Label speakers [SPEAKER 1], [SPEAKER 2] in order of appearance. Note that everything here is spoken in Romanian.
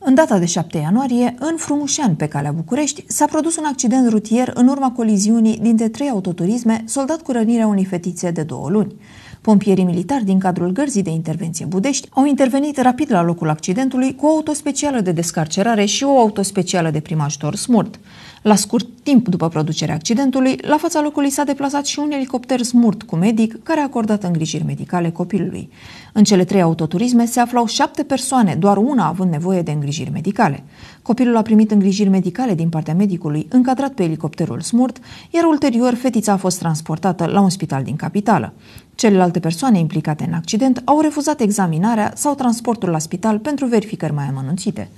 [SPEAKER 1] În data de 7 ianuarie, în Frumușan, pe calea București, s-a produs un accident rutier în urma coliziunii dintre trei autoturisme, soldat cu rănirea unei fetițe de două luni. Pompierii militari din cadrul gărzii de intervenție budești au intervenit rapid la locul accidentului cu o autospecială de descarcerare și o autospecială de prim ajutor smurt. La scurt timp după producerea accidentului, la fața locului s-a deplasat și un elicopter smurt cu medic care a acordat îngrijiri medicale copilului. În cele trei autoturisme se aflau șapte persoane, doar una având nevoie de îngrijiri medicale. Copilul a primit îngrijiri medicale din partea medicului, încadrat pe elicopterul Smurt, iar ulterior fetița a fost transportată la un spital din capitală. Celelalte persoane implicate în accident au refuzat examinarea sau transportul la spital pentru verificări mai amănunțite.